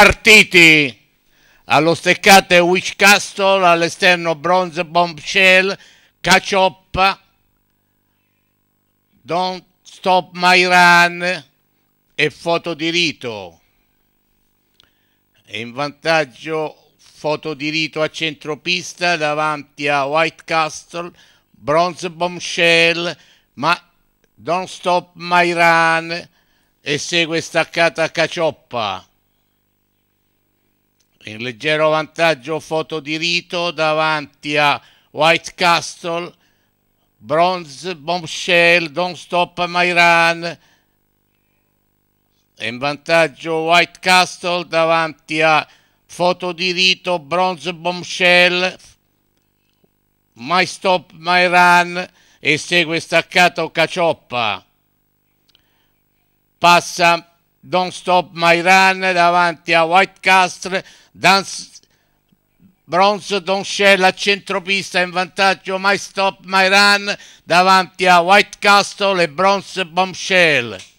partiti. Allo steccate Castle, all'esterno Bronze Bombshell, Cacioppa, Don't Stop My Run e Foto Fotodirito. E in vantaggio Foto Fotodirito a centropista davanti a White Castle, Bronze Bombshell, ma Don't Stop My Run e segue staccata a Cacioppa in leggero vantaggio foto di rito davanti a White Castle, Bronze Bombshell, Don't Stop My Run, in vantaggio White Castle davanti a Foto di Rito, Bronze Bombshell, My Stop My Run e segue staccato Cacioppa. Passa Don't Stop My Run davanti a White Castle, Dance Bronze Shell a centropista in vantaggio My Stop My Run davanti a White Castle e Bronze Bombshell.